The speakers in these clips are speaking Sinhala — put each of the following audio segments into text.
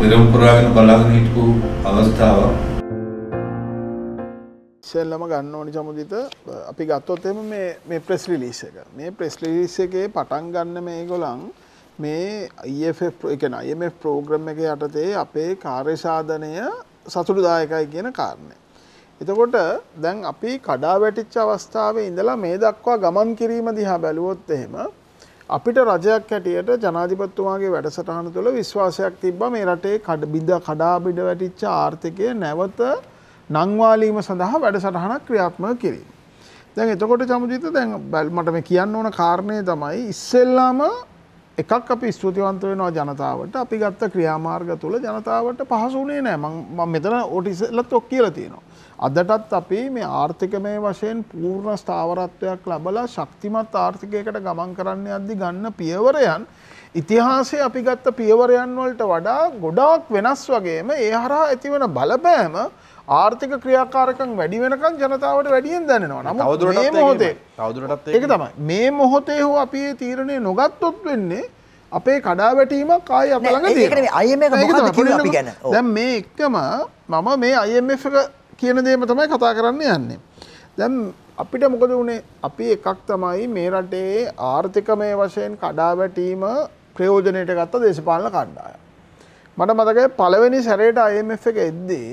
පෙරම් පුරාගෙන බලාගෙන හිටපු අවස්ථාවක්. ඉස්සෙල්ලම ගන්න ඕනි සමුදිත අපි ගත්තොත් එම මේ මේ ප්‍රෙස් රිලීස් එක. මේ ප්‍රෙස් රිලීස් එකේ පටන් ගන්න මේගොල්ලන් මේ IFF ඒ කියන්නේ IMF ප්‍රෝග්‍රෑම් එක යටතේ අපේ කාර්යසාධනය සතුටුදායකයි කියන කාරණය. එතකොට දැන් අපි කඩා වැටිච්ච අවස්ථාවේ ඉඳලා මේ දක්වා ගමන් කිරීම දිහා බැලුවොත් එහෙම අපිට රජයක් හැටියට ජනාධිපතිතුමාගේ වැඩසටහන තුළ විශ්වාසයක් තිබ්බා මේ රටේ කඩ බිඳ කඩා බිඳ වැටිච්ච ආර්ථිකය නැවත නංවාලීම සඳහා වැඩසටහනක් ක්‍රියාත්මක කිරීම. දැන් එතකොට චමුජිත දැන් මට මේ කියන්න ඕන කාරණේ තමයි ඉස්සෙල්ලාම එකක් අපි ස්තුතිවන්ත වෙනවා ජනතාවට අපි ගත්ත ක්‍රියාමාර්ග තුළ ජනතාවට පහසු වුණේ නෑ මම මෙතන ඕටිසෙල්ලත් ඔක් කියලා තියෙනවා. අදටත් අපි මේ ආර්ථිකමය වශයෙන් පූර්ණ ස්ථාවරත්වයක් ලබලා ශක්තිමත් ආර්ථිකයකට ගමන් කරන්න යද්දි ගන්න පියවරයන් ඉතිහාසයේ අපි ගත්ත පියවරයන් වලට වඩා ගොඩාක් වෙනස් වගේම ඒ හරහා ඇතිවන බලපෑම ආර්ථික ක්‍රියාකාරකම් වැඩි වෙනකන් ජනතාවට වැඩියෙන් දැනෙනවා. නමුත් මේ මොහොතේ තවදුරටත් ඒක තමයි. මේ මොහොතේ හෝ අපි මේ තීරණය නොගත්තොත් වෙන්නේ අපේ කඩාවැටීමක් ආයි අප ළඟ තියෙනවා. ඒක නෙමෙයි IMF එක මොකද්ද කියන්නේ අපි ගැන. දැන් මේ එකම මම මේ IMF එක කියන දේම තමයි කතා කරන්න යන්නේ. දැන් අපිට මොකද වුනේ අපි එකක් තමයි මේ රටේ ආර්ථිකමය වශයෙන් කඩා වැටීම ප්‍රයෝජනයට ගත්ත දේශපාලන කණ්ඩායම්. මට මතකයි පළවෙනි සැරේට IMF එක එද්දී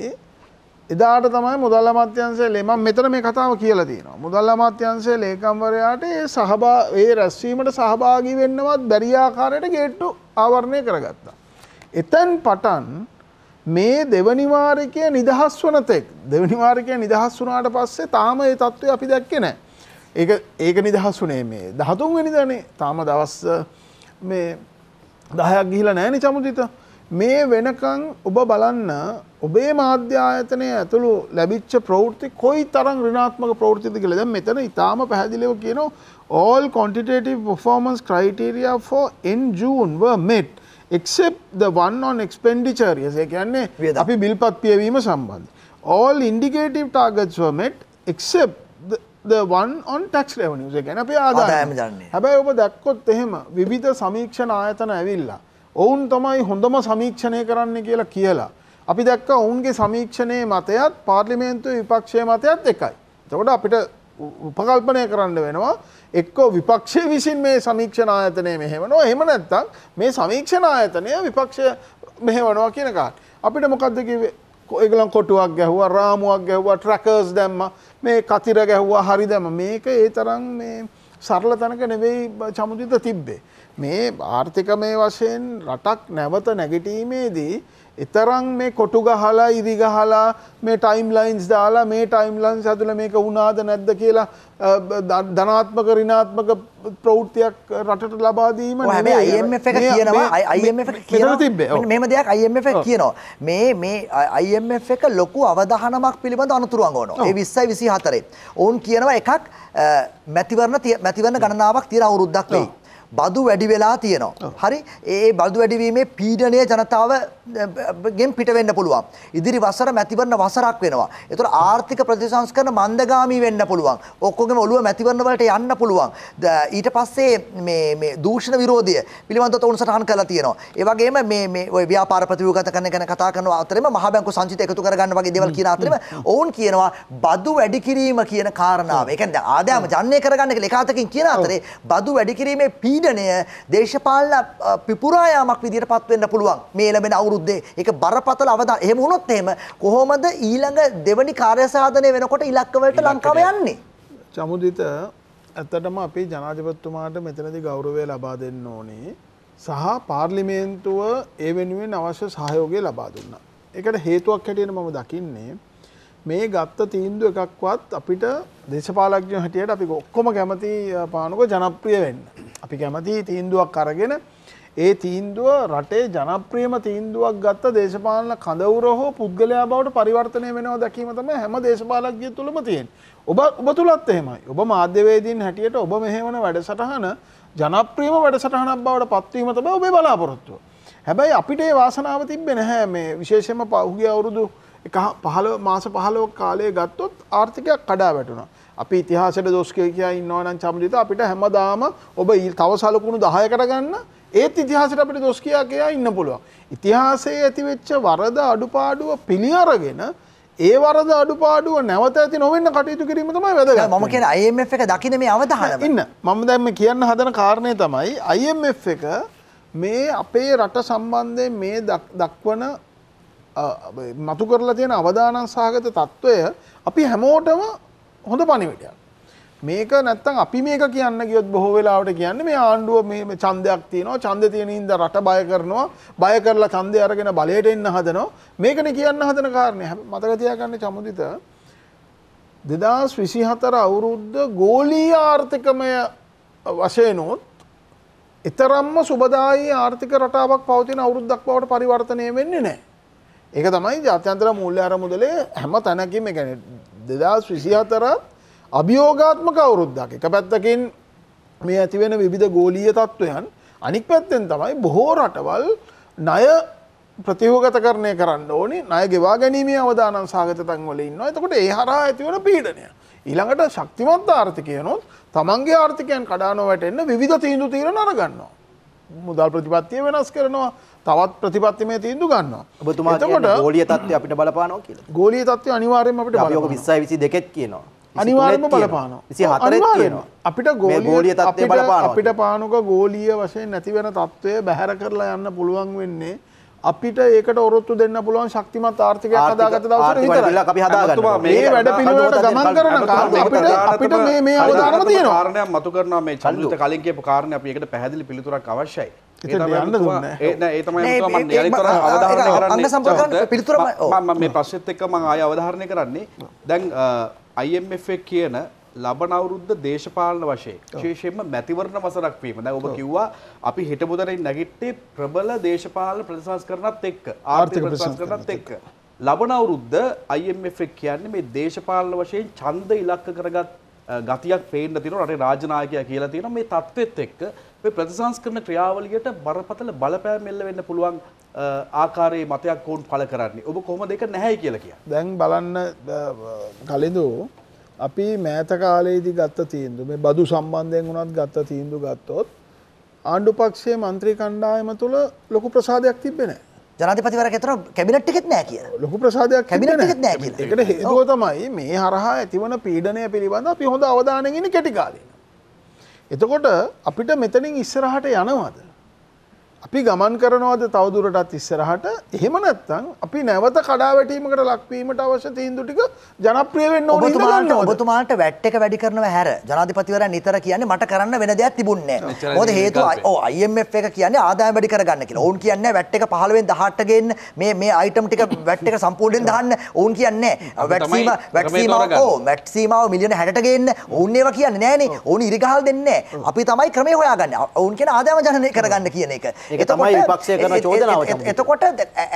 එදාට තමයි මුදල් අමාත්‍යංශයේ ලේ මම මෙතන මේ කතාව කියලා තියෙනවා. මුදල් අමාත්‍යංශයේ ලේකම්වරයාට ඒ සහභා ඒ රැස්වීමට සහභාගී වෙන්නවත් බැරි ආකාරයට ගේට්ටු ආවරණය කරගත්තා. එතෙන් පටන් මේ දෙවනි වාරකය නිදහස් වන තෙක් දෙවනි වාරකය නිදහස් වුණාට පස්සේ තාම ඒ தত্ত্বය අපි දැක්කේ නැහැ. ඒක ඒක නිදහස් වුණේ මේ 13 වෙනිදානේ. තාම දවස් මේ 10ක් ගිහිලා නැහැනේ චමුදිත. මේ වෙනකන් ඔබ බලන්න ඔබේ මාධ්‍ය ආයතනය ඇතුළු ලැබිච්ච ප්‍රවෘත්ති කොයි තරම් ඍණාත්මක ප්‍රවෘත්තිද කියලා. දැන් මෙතන ඊටාම පැහැදිලිව කියනවා all quantitative performance criteria for in June were met. except the one on expenditure yes ඒ කියන්නේ අපි බිල්පත් පියවීම සම්බන්ධ all indicative targets were met except the, the one on tax revenues ඒ කියන්නේ අපි ආදායම දන්නේ හැබැයි ඔබ දැක්කොත් එහෙම විවිධ සමීක්ෂණ ආයතන ඇවිල්ලා ඔවුන් තමයි හොඳම සමීක්ෂණය කරන්න කියලා කියලා අපි දැක්ක ඔවුන්ගේ සමීක්ෂණයේ මතයත් පාර්ලිමේන්තු විපක්ෂය මතයත් එකයි. එතකොට අපිට උපකල්පනය කරන්න වෙනවා එක්කෝ විපක්ෂය විසින් මේ සමීක්ෂණ ආයතනය මෙහෙමනවා එහෙම නැත්තම් මේ සමීක්ෂණ ආයතනය විපක්ෂය මෙහෙවනවා කියන කාට අපිට මොකද්ද කිව්වේ ඒගොල්ලන් කොටුවක් ගැහුවා රාමුවක් ගැහුවා ට්‍රැකර්ස් දැම්මා මේ කතිර ගැහුවා හරි දැම මේක ඒ තරම් මේ සරල තැනක නෙවෙයි චමුදිත තිබ්බේ මේ ආර්ථිකමය වශයෙන් රටක් නැවත නැගිටීමේදී එතරම් මේ කොටු ගහලා ඉරි ගහලා මේ ටයිම් ලයින්ස් දාලා මේ ටයිම් ලයින්ස් ඇතුළේ මේක වුණාද නැද්ද කියලා ධනාත්මක ඍණාත්මක ප්‍රවෘත්තියක් රටට ලබා දීම නෙමෙයි IMF එක කියනවා IMF එක කියනවා මේම දෙයක් IMF එක කියනවා මේ මේ IMF එක ලොකු අවධානමක් පිළිබඳ අනුතුරු අඟවනවා ඒ 20යි 24 ඔවුන් කියනවා එකක් මැතිවරණ මැතිවරණ ගණනාවක් තියෙන අවුරුද්දක් වෙයි බදු වැඩි වෙලා තියෙනවා. හරි? ඒ බදු වැඩිවීමේ පීඩනය ජනතාව ගෙන් පිට වෙන්න පුළුවන්. ඉදිරි වසර මැතිවරණ වසරක් වෙනවා. ඒතර ආර්ථික ප්‍රතිසංස්කරණ මන්දගාමී වෙන්න පුළුවන්. ඔක්කොගේම ඔළුව මැතිවරණ වලට යන්න පුළුවන්. ඊට පස්සේ මේ මේ දූෂණ විරෝධය පිළිබඳව තවුන් සටහන් කරලා තියෙනවා. ඒ වගේම මේ මේ ওই ව්‍යාපාර ප්‍රතිව්‍යුහගත කරන ගැන කතා කරන අතරේම මහ බැංකු සංචිත එකතු කරගන්න වගේ දේවල් කියන අතරේම ඔවුන් කියනවා බදු වැඩි කිරීම කියන කාරණාව. ඒ කියන්නේ ආදායම ජන්නේ කරගන්න එක ලෙකාතකින් කියන අතරේ බදු වැඩි කිරීමේ පී පීඩනය දේශපාලන පිපුරායාමක් විදිහට පත්වෙන්න පුළුවන් මේ ලැබෙන අවුරුද්දේ ඒක බරපතල අවදා එහෙම වුණොත් එහෙම කොහොමද ඊළඟ දෙවනි කාර්යසාධනය වෙනකොට ඉලක්කවලට ලංකාව යන්නේ චමුදිත ඇත්තටම අපි ජනාධිපතිතුමාට මෙතනදී ගෞරවය ලබා දෙන්න ඕනේ සහ පාර්ලිමේන්තුව ඒ වෙනුවෙන් අවශ්‍ය සහයෝගය ලබා දුන්නා. ඒකට හේතුවක් හැටියට මම දකින්නේ මේ ගත්ත තීන්දුව එකක්වත් අපිට දේශපාලඥයෝ හැටියට අපි ඔක්කොම කැමති පානක ජනප්‍රිය වෙන්න. අපි කැමති තීන්දුවක් අරගෙන ඒ තීන්දුව රටේ ජනප්‍රියම තීන්දුවක් ගත්ත දේශපාලන කඳවුර හෝ පුද්ගලයා බවට පරිවර්තනය වෙනවා දැකීම තමයි හැම දේශපාලකයෙකු තුළම තියෙන්නේ. ඔබ ඔබ තුලත් එහෙමයි. ඔබ මාධ්‍යවේදීන් හැටියට ඔබ මෙහෙවන වැඩසටහන ජනප්‍රියම වැඩසටහනක් බවට පත්වීම තමයි ඔබේ බලාපොරොත්තුව. හැබැයි අපිට ඒ වාසනාව තිබ්බේ නැහැ මේ විශේෂයෙන්ම පහුගිය අවුරුදු 15 මාස 15 කාලයේ ගත්තොත් ආර්ථිකය කඩා වැටුණා. අපි ඉතිහාසයට දොස් කියලා ඉන්නවා නම් චම්රිත අපිට හැමදාම ඔබ තව සලකුණු 10කට ගන්න ඒත් ඉතිහාසයට අපිට දොස් කියා කියා ඉන්න පුළුවන්. ඉතිහාසයේ ඇතිවෙච්ච වරද අඩුපාඩුව පිළිඅරගෙන ඒ වරද අඩුපාඩුව නැවත ඇති නොවෙන්න කටයුතු කිරීම තමයි වැදගත්. මම කියන IMF එක දකින්න මේ අවධානම. ඉන්න. මම දැන් මේ කියන්න හදන කාරණේ තමයි IMF එක මේ අපේ රට සම්බන්ධයෙන් මේ දක්වන මතු කරලා තියෙන අවදානම් සහගත తত্ত্বය අපි හැමෝටම හොඳ පණිවිඩයක්. මේක නැත්තම් අපි මේක කියන්න ගියොත් බොහෝ වෙලාවට කියන්නේ මේ ආණ්ඩුව මේ ඡන්දයක් තියෙනවා ඡන්දේ තියෙන හින්දා රට බය කරනවා බය කරලා ඡන්දේ අරගෙන බලයට එන්න හදනවා මේකනේ කියන්න හදන කාරණේ මතක තියාගන්න චමුදිත 2024 අවුරුද්ද ගෝලීය ආර්ථිකමය වශයෙන් උත් ඊතරම්ම සුබදායී ආර්ථික රටාවක් පවතින අවුරුද්දක් බවට පරිවර්තනය වෙන්නේ නැහැ. ඒක තමයි ජාත්‍යන්තර මූල්‍ය අරමුදලේ හැම තැනකින්ම يعني දෙදස් විසිහතර අභියෝගාත්මක අවුරුද්දක් එක පැත්තකින් මේ ඇතිවෙන විධ ගෝලීය තත්ත්වයන් අනික් පැත්තෙන් තමයි බොහෝ රටවල් ණය ප්‍රතිවගත කරණය කරන්න ඕනි ණය ගෙවා ගැනීමේ අවධානන් සාගත තන්වල ඉන්නවා එතකොට ඒ හරහා ඇතිවන පීඩනය ඊළඟට ශක්තිමත් ආර්ථිකයනොත් තමන්ගේ ආර්ථිකයන් කඩානොවැටෙන්න විධ තීන්දු තීරණ අරගන්නවා මුදල් ප්‍රතිපත්තිය වෙනස් කරනවා තවත් ප්‍රතිපත්තිමය තීන්දු ගන්නවා. ඔබතුමාට ගෝලිය තත්ත්වය අපිට බලපානවා කියලා. ගෝලිය තත්ත්වය අනිවාර්යයෙන්ම අපිට බලපානවා. අපි 20 22 කියනවා. අනිවාර්යයෙන්ම බලපානවා. 24 කියනවා. අපිට ගෝලිය තත්ත්වය බලපානවා. අපිට පානුක ගෝලීය වශයෙන් නැති වෙන තත්ත්වය බැහැර කරලා යන්න පුළුවන් වෙන්නේ අපිට ඒකට ඔරොත්තු දෙන්න පුළුවන් ශක්තිමත් ආර්ථිකයක් හදාගත්ත දවසට විතරයි. අපි හදාගන්නවා. මේ වැඩ පිළිවෙලට ගමන් කරන අපිට අපිට මේ මේ අවධානම තියෙනවා. කාරණයක් මතු කරනවා මේ චන්දිත කලින් කියපු කාරණේ අපි ඒකට පැහැදිලි පිළිතුරක් අවශ්‍යයි. මේ ප්‍රශ්ත් එක්ක මං ආය අවධාරණය කරන්නේ දැන් අයිF කියන ලබන අවුරුද්ද දේශපාලන වශයෙන් විශේෂයෙන්ම මැතිවරණ වසරක් වීම. දැන් ඔබ කිව්වා අපි හිටපොතරින් නැගිට්ටේ ප්‍රබල දේශපාලන ප්‍රතිසංස්කරණත් එක්ක ආර්ථික ප්‍රතිසංස්කරණත් එක්ක ලබන අවුරුද්ද IMF කියන්නේ මේ දේශපාලන වශයෙන් ඡන්ද ඉලක්ක කරගත් ගතියක් පේන්න තියෙනවා රටේ රාජනායකයා කියලා තියෙනවා මේ தත්ත්වෙත් එක්ක මේ ප්‍රතිසංස්කරණ ක්‍රියාවලියට බරපතල බලපෑම් එල්ල වෙන්න පුළුවන් ආකාරයේ මතයක් වුන් පළ කරන්නේ. ඔබ කොහොමද ඒක නැහැයි කියලා කියන්නේ? දැන් බලන්න කලින්දෝ අපි මෑත කාලයේදී ගත්ත තීන්දුව මේ බදු සම්බන්ධයෙන් උනත් ගත්ත තීන්දුව ගත්තොත් ආණ්ඩු පක්ෂයේ മന്ത്രി කණ්ඩායම තුල ලොකු ප්‍රසාදයක් තිබ්බේ නැහැ. ජනාතිපතිවර තර කැබිනට් එකෙත් නෑ කිය ලොකු ප්‍රසාදයක් කැබිනට් නෑ කිය එකට හේතුව තමයි මේ හරහා ඇතිවන පීඩනය පිළිබඳ අපි හොඳ අවධානගෙන කෙටිකාලන්න. එතකොට අපිට මෙතනින් ඉස්සරහට යනවාද. අපි ගමන් කරනවද තවදුරටත් ඉස්සරහට එහෙම නැත්නම් අපි නැවත කඩාවැටීමකට ලක්වීමට අවශ්‍ය තීන්දුව ටික ජනප්‍රිය වෙන්න ඕනේ කියලා ඔබතුමාට වැට් එක වැඩි කරනව හැර ජනාධිපතිවරයා නිතර කියන්නේ මට කරන්න වෙන දෙයක් තිබුණේ නැහැ. මොකද හේතුව ඔව් IMF එක කියන්නේ ආදායම් වැඩි කරගන්න කියලා. ඔවුන් කියන්නේ වැට් එක 15න් 18ට ගේන්න මේ මේ අයිටම් ටික වැට් එක සම්පූර්ණයෙන් දාන්න ඔවුන් කියන්නේ වැට් සීමා වැට් සීමාව ඔව් වැට් සීමාව මිලියන 60ට ගේන්න ඔවුන් ඒවා කියන්නේ නැහනේ. ඔවුන් ඉරිගහල් දෙන්නේ නැහැ. අපි තමයි ක්‍රමේ හොයාගන්නේ. ඔවුන් කියන ආදායම් ජනනය කරගන්න කියන එක. ඒක තමයි විපක්ෂය කරන චෝදනාව තමයි. එතකොට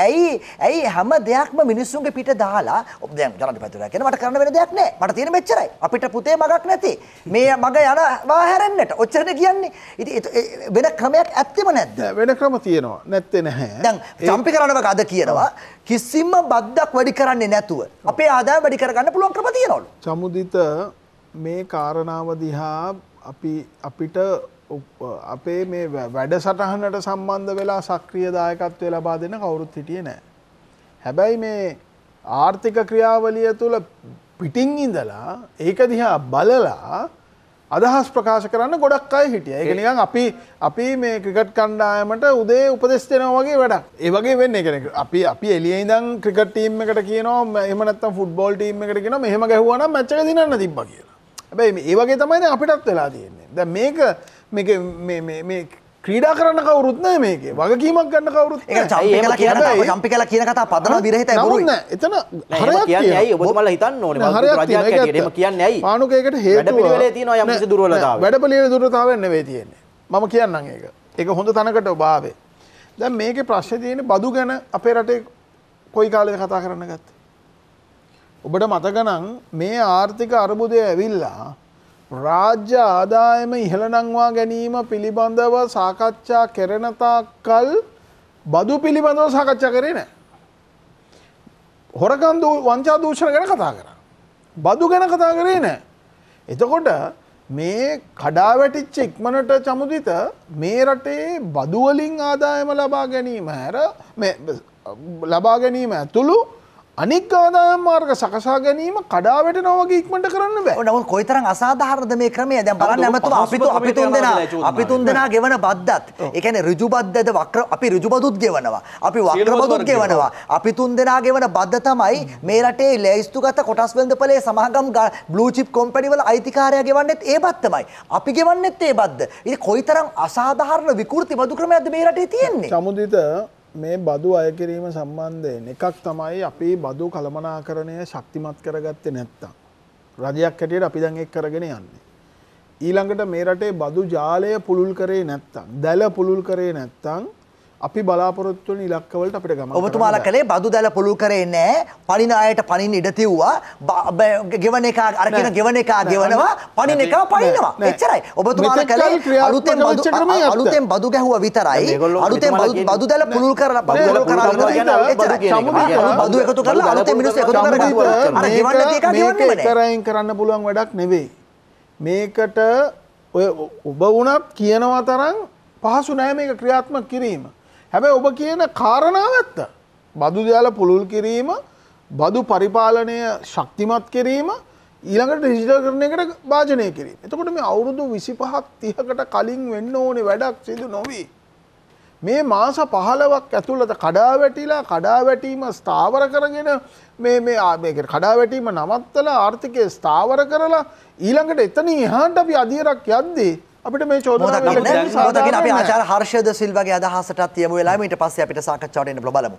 ඇයි ඇයි හැම දෙයක්ම මිනිස්සුන්ගේ පිට දාලා ඔබ දැන් ජනාධිපතිතුමා කියන මට කරන්න වෙන දෙයක් නැහැ. මට තියෙන මෙච්චරයි. අපිට පුතේ මගක් නැති. මේ මග යනවා හැරෙන්නට. ඔච්චරනේ කියන්නේ. ඉතින් වෙන ක්‍රමයක් ඇත්තෙම නැද්ද? වෙන ක්‍රම තියෙනවා. නැත්තේ නැහැ. දැන් චම්පි කරනවක අද කියනවා කිසිම බද්දක් වැඩි කරන්නේ නැතුව අපේ ආදායම වැඩි කරගන්න පුළුවන් ක්‍රම තියෙනවලු. සමුදිත මේ කාරණාව දිහා අපි අපිට අපේ මේ වැඩ සටහනට සම්බන්ධ වෙලා සක්‍රිය දායකත්වය ලබා දෙන කවුරුත් හිටියේ නෑ. හැබැයි මේ ආර්ථික ක්‍රියාවලිය තුළ පිටිං ඉඳලා ඒක දිහා බලලා අදහස් ප්‍රකාශ කරන්න ගොඩක් අය හිටිය එක නිකන් අපි අපි මේ ක්‍රිකට් කණ්ඩායමට උදේ උපදෙස් දෙනවා වගේ වැඩක් ඒ වගේ වෙන්න කෙනෙක් අපි අපි එළිය ඉඳන් ක්‍රිකට් ටීම් එකට කියනවා එහෙම නැත්නම් ෆුට්බෝල් ටීම් එකට කියනවා මෙහෙම ගැහුවා නම් මැච් එක දිනන්න තිබ්බා කියලා. හැබැයි මේ වගේ තමයි අපිටත් වෙලා තියෙන්නේ. දැන් මේක මේ ක්‍රීඩා කරන්න කවරුත්න මේක වගකීමක් ගන්න කවරුත් චම්පි කල කියන කතා පදන විරහිත න එතන හරයි ඔබමල හිතන්න ඕන හරම කියන්න ඇයි මානුකයකට හේ තින යම දුරලතා වැඩපලිය දුරතාවන්න වේ තියෙන්නේ මම කියන්න ඒක ඒක හොඳ තනකට ඔබාවේ දැ මේක ප්‍රශ්න තියෙන බදු ගැන අපේ රටේ කොයි කාලය කතා කරන්න ගත්ත. ඔබට මතගනන් මේ ආර්ථික අරබුදය ඇවිල්ලා රාජ්‍ය ආදායම ඉහළ නංවා ගැනීම පිළිබඳව සාකච්ඡා කරනතාකල් බදු පිළිබඳව සාකච්ඡා කරේ නෑ. හොරකන් වංචා දූෂණ ගැන කතා කර. බදු ගැන කතා කරේ නෑ. එතකොට මේ කඩාවැටිච්ච ඉක්මනට චමුදිත මේ රටේ බදුවලින් ආදායම ලබා ගැනීම හැර ලබා ගැනීම ඇතුළු අනික් ආදාය මාර්ග සකසා ගැනීම කඩාවට නොවගේ ඉක්මට කරන්න බෑ නමුත් කොයිතරම් අසාධාරණද මේ ක්‍රමය දැන් බලන්න ඇමතුම අපි අපි තුන් දෙනා අපි තුන් දෙනා ගෙවන බද්දත් ඒ කියන්නේ ඍජු බද්දද වක්‍ර අපි ඍජු බදුත් ගෙවනවා අපි වක්‍ර බදුත් ගෙවනවා අපි තුන් දෙනා ගෙවන බද්ද තමයි මේ රටේ ලැයිස්තුගත කොටස් වෙළඳපොලේ සමාගම් බ්ලූ චිප් කම්පැනි වල අයිතිකාරයා ගෙවන්නේත් ඒ බත් තමයි අපි ගෙවන්නේත් ඒ බද්ද ඉතින් කොයිතරම් අසාධාරණ විකෘති බදු ක්‍රමයක්ද මේ රටේ තියෙන්නේ සමුදිත මේ බදු අය කිරීම සම්බන්ධයෙන් එකක් තමයි අපේ බදු කළමනාකරණය ශක්තිමත් කරගත්තේ නැත්තම්. රජයක් හැටියට අපි දැන් එක් කරගෙන යන්නේ. ඊළඟට මේ රටේ බදු ජාලය පුළුල් කරේ නැත්තම්, දැල පුළුල් කරේ නැත්තම් අපි බලාපොරොත්තුවන ඉලක්කවලට අපට ගම ඔබතුමාල කළේ බදු දැල පුළු කරේ නෑ පනින අයට පනින් ඉඩතිව්වා ගෙවන එක අරගෙන ගෙවන එකා ගෙවනවා පනින එක පනිනවා එච්චරයි ඔබතුමාල කළේ අලුතෙන් අලුතෙන් බදු ගැහුව විතරයි අලුතෙන් බදු දැල පුළුල් කර බදු බදු එකතු කරලා අලුතෙන් මිනිස්සු එකතු කරගන්න අර ගෙවන්න එක ගෙවන්නේ කරයින් කරන්න පුළුවන් වැඩක් නෙවෙයි මේකට ඔය ඔබ වුණත් කියනවා තරම් පහසු නෑ මේක ක්‍රියාත්මක කිරීම හැබැ ඔබ කියන කාරණාව ඇත්ත. බදු දයාල පුළුල් කිරීම බදු පරිපාලනය ශක්තිමත් කිරීම ඊළඟට ඩිජිටල් කරණයකට භාජනය කිරීම. එතකොට මේ අවුරුදු විසි පහත් තිහකට කලින් වෙන්න ඕනේ වැඩක් සිදු නොවී. මේ මාස පහලවක් ඇතුළත කඩා වැටිලා කඩා වැටීම ස්ථාවර කරගෙන කඩා වැටීම නවත්තල ආර්ථිකය ස්ථාවර කරලා ඊළඟට එතන හාන්ට අපි අධීරක් යද්දී අපිට මේ චෝදනා දකින අපි ආචාර හර්ෂද සිල්වගේ අදහසටත් යමු වෙලාවෙ ඊට පස්සේ අපිට සාකච්ඡාවට එන්න බලමු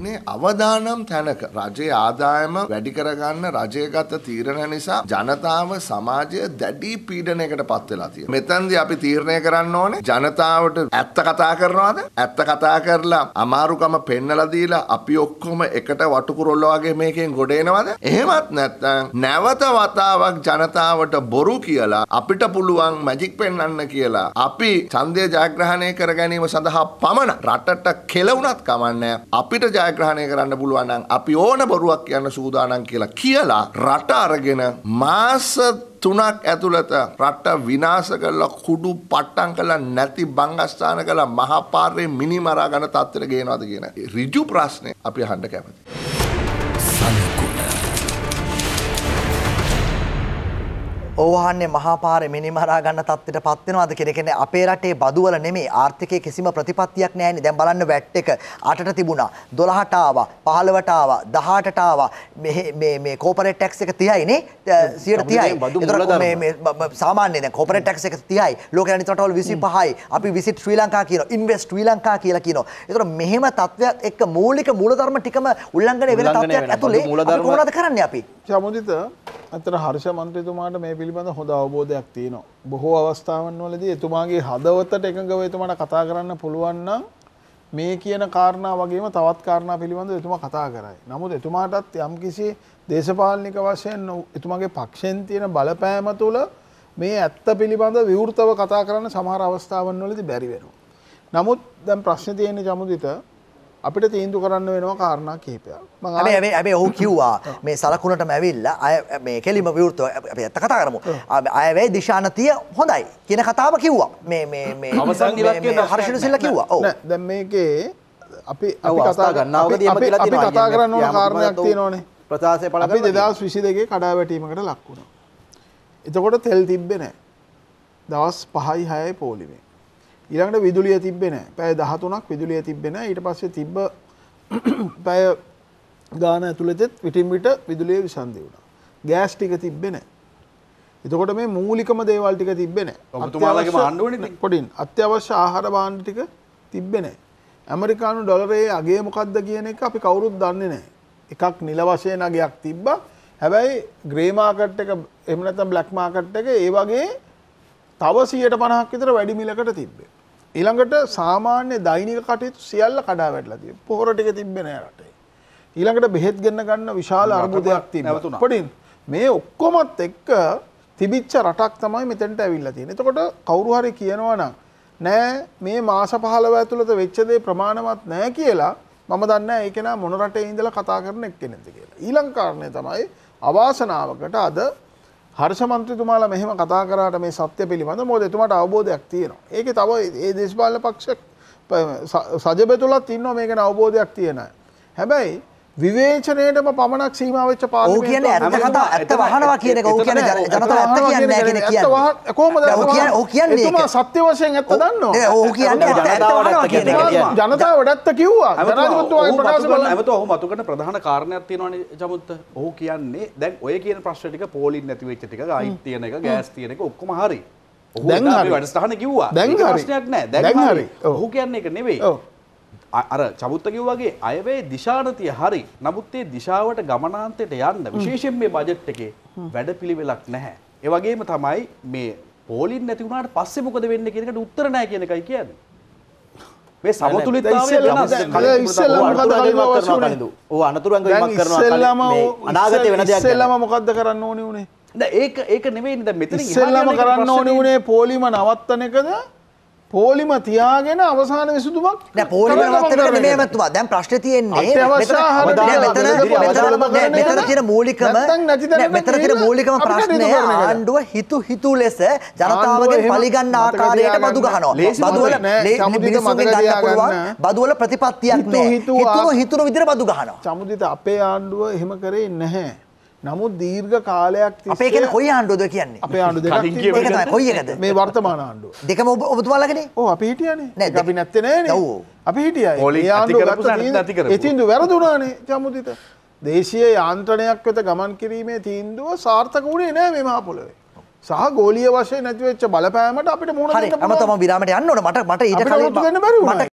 තියන්නේ අවදානම් තැනක රජයේ ආදායම වැඩි කරගන්න රජයගත තීරණ නිසා ජනතාව සමාජය දැඩි පීඩනයකට පත් වෙලා තියෙනවා. මෙතනදී අපි තීරණය කරන්න ඕනේ ජනතාවට ඇත්ත කතා කරනවාද? ඇත්ත කතා කරලා අමාරුකම පෙන්නලා දීලා අපි ඔක්කොම එකට වටුකුරොල්ල වගේ මේකෙන් ගොඩ එනවද? එහෙමත් නැත්නම් නැවත වතාවක් ජනතාවට බොරු කියලා අපිට පුළුවන් මැජික් පෙන්වන්න කියලා අපි ඡන්දය ජයග්‍රහණය කර ගැනීම සඳහා පමණ රටට කෙලවුණත් කමන්නේ අපිට ජය ජයග්‍රහණය කරන්න පුළුවන් නම් අපි ඕන බොරුවක් කියන්න සූදානම් කියලා කියලා රට අරගෙන මාස තුනක් ඇතුළත රට විනාශ කරලා කුඩු පට්ටම් කරලා නැති බංගස්ථාන කළ මහපාරේ මිනිමරා ගන්න තත්ත්වයට ගේනවාද කියන ඍජු ප්‍රශ්නේ අපි අහන්න කැමතියි ඕවහන්නේ මහාපාරේ මිනිමරා ගන්න තත්ත්වයට පත් වෙනවද කියන කියන්නේ අපේ රටේ බදුවල නෙමෙයි ආර්ථිකයේ කිසිම ප්‍රතිපත්තියක් නැහැනේ. දැන් බලන්න වැට් එක 8ට තිබුණා, 12ට ආවා, 15ට ආවා, 18ට ආවා. මේ මේ මේ කෝපරේට් ටැක්ස් එක 30යි නේ. 130යි. ඒතර මේ මේ සාමාන්‍ය දැන් කෝපරේට් ටැක්ස් එක 30යි. ලෝකේ අනිත් රටවල 25යි. අපි විසිට ශ්‍රී ලංකා කියනවා, ඉන්වෙස්ට් ශ්‍රී ලංකා කියලා කියනවා. ඒතර මෙහෙම තත්ත්වයක් එක්ක මූලික මූලධර්ම ටිකම උල්ලංඝනය වෙන තත්ත්වයක් ඇතුලේ කොහොමද කරන්නේ අපි? සමුදිත අතන හර්ෂ මන්ත්‍රීතුමාට මේ පිළි පිළිබඳ හොඳ අවබෝධයක් තියෙනවා. බොහෝ අවස්ථාවන් වලදී එතුමාගේ හදවතට එකඟව එතුමාට කතා කරන්න පුළුවන් නම් මේ කියන කාරණා වගේම තවත් කාරණා පිළිබඳව එතුමා කතා කරයි. නමුත් එතුමාටත් යම්කිසි දේශපාලනික වශයෙන් එතුමාගේ පක්ෂෙන් තියෙන බලපෑම තුළ මේ ඇත්ත පිළිබඳ විවෘතව කතා කරන්න සමහර අවස්ථාවන් වලදී බැරි වෙනවා. නමුත් දැන් ප්‍රශ්නේ තියෙන්නේ ජමුදිත අපිට තීන්දු කරන්න වෙනවා කාරණා කිහිපයක් මම හැබැයි හැබැයි ඔහු කිව්වා මේ සලකුණටම ඇවිල්ලා අය මේ කෙලිම විවෘතව අපි ඇත්ත කතා කරමු අය වේ දිශානතිය හොඳයි කියන කතාව කිව්වා මේ මේ මේ අවසන් ඉලක්කය හර්ෂණ සිල්ලා කිව්වා ඔව් දැන් මේකේ අපි අපි කතා ගන්නවදී අපි කතා කරන්න ඕන කාරණයක් තියෙනවනේ ප්‍රසාසය පළ අපි 2022 කඩාවැටීමකට ලක් වුණා එතකොට තෙල් තිබ්බේ නැහැ දවස් 5යි 6යි පොලිමේ ඉළඟට විදුලිය තිබෙන පැය දහතුනක් විදුලිය තිබෙන ඊට පස්සේ තිබ්බ පැය ගාන ඇතුළතෙත් විටින් විට විදුලිය විසන්ධි වුණා. ගෑස් ටික තිබ්බේ නැහැ. එතකොට මේ මූලිකම දේවල් ටික තිබ්බේ නැහැ. ඔබතුමාලගේ භාණ්ඩ වලින් පොඩින් අත්‍යවශ්‍ය ආහාර භාණ්ඩ ටික තිබ්බේ නැහැ. ඇමරිකානු ඩොලරයේ අගය මොකක්ද කියන එක අපි කවුරුත් දන්නේ නැහැ. එකක් නිල වශයෙන් අගයක් තිබ්බා. හැබැයි ග්‍රේ මාකට් එක එහෙම නැත්නම් බ්ලැක් මාකට් එක ඒ වගේ තව 150ක් විතර වැඩි මිලකට තිබ්බේ. ඊළඟට සාමාන්‍ය දෛනික කටයුතු සියල්ල කඩා වැටලා තියෙනවා. පොහොර ටික තිබ්බේ නෑ රටේ. ඊළඟට බෙහෙත් ගන්න ගන්න විශාල අර්බුදයක් තිබුණා. පොඩින් මේ ඔක්කොමත් එක්ක තිබිච්ච රටක් තමයි මෙතනට ඇවිල්ලා තියෙන්නේ. එතකොට කවුරු හරි කියනවා නම් නෑ මේ මාස 15 ඇතුළත වෙච්ච දේ ප්‍රමාණවත් නෑ කියලා මම දන්නේ ඒක නා මොන රටේ ඉඳලා කතා කරන එක්කෙනෙක්ද කියලා. ඊළඟ කාරණේ තමයි අවාසනාවකට අද හර්ෂමන්ත්‍රතුමාලා මෙහෙම කතා කරාට මේ සත්‍ය පිළිබඳ මොකද එතුමාට අවබෝධයක් තියෙනවා. ඒකේ තව ඒ දේශපාලන පක්ෂ සජබෙතුලත් ඉන්නවා මේකන අවබෝධයක් තියෙන හැබැයි විවේචනයටම පමණක් සීමාවච්ච පා කියන ඇත කතා ඇත්ත වහනවා කියන ඕ කියන ජනත ඇත්ත කියන්න කියෙන කිය කෝම කිය කියන්නේ සත්‍ය වශයෙන් ඇත්ත දන්න ඕ කියන්න ජනතා වඩත්ත කිව්වා ඇමත ඔහු මතුකට ප්‍රධාන කාරණයක් තියෙනවන ජමුත්ත ඔහු කියන්නේ දැන් ඔය කියන ප්‍රශ්ටික පෝලින් නැතිවෙච්චටික අයිතියන එක ගෑස් තියනක ඔක්කොම හරි දැන් වැඩස්ථාන කිව්වා දැන් ප්‍රශ්නයක් නෑ දැන් හරි ඔහු කියන්නේ එක නෙවෙයි අර චබුත්තකිව වගේ අයවේ දිශානතිය හරි නමුත්තේ දිශාවට ගමනාන්තයට යන්න විශේෂෙන් මේ බජට් එකේ වැඩ පිළිවෙලක් නැහැ. ඒවගේම තමයි මේ පෝලින් නැතිවුණට පස්සෙ මොකද වෙන්න කියෙනකට උත්තර නෑ කියන එකයි කියන්න. මේ සමතුලිත අනතුරන් අනාගත වෙන ඉස්සෙල්ලම මොකක්ද කරන්න ඕනි වුණේ. ඒක ඒක නෙවෙයි මෙතන ඉස්සෙල්ලම කරන්න ඕනි වුණේ පෝලිම නවත්තන එකද පෝලිම තියාගෙන අවසාන විසුදුමක් පෝලිම මේ මතුවා දැන් ප්‍රශ්න තියෙන්නේ මෙතන තින මූලිකම මෙතන තින මූලිකම ප්‍රශ්නය ආණ්ඩුව හිතු හිතු ලෙස ජනතාවගේ පලිගන්න ආකාරයට බදු ගහනවා බදුවල බදුවල ප්‍රතිපත්තියක් හිතුව හිතුන විදිර බදු ගහනවා සමුදිත අපේ ආණ්ඩුව එහෙම කරේ නැහැ නමුත් දීර්ඝ කාලයක් අපේ කියන කොයි ආණ්ඩුවද කියන්නේ අපේ ආණ්ඩුව දෙක කොයි එකද මේ වර්තමාන ආණ්ඩුව දෙකම ඔබ ඔබතුමාලාගනේ ඔව් අපි හිටියානේ නෑ අපි නැත්තේ නෑනේ ඔව් අපි හිටියයි ඒ ආණ්ඩුව එතින්දු වැරදුනානේ ජමුදිත දේශීය යාන්ත්‍රණයක් වෙත ගමන් කිරීමේ තීන්දුව සාර්ථක වුණේ නෑ මේ මහ පොළොවේ සහ ගෝලිය වශය නැතිවෙච්ච බලපෑමට අපිට මුණ ම තම විරමට යන්නට මට මට ඊට මට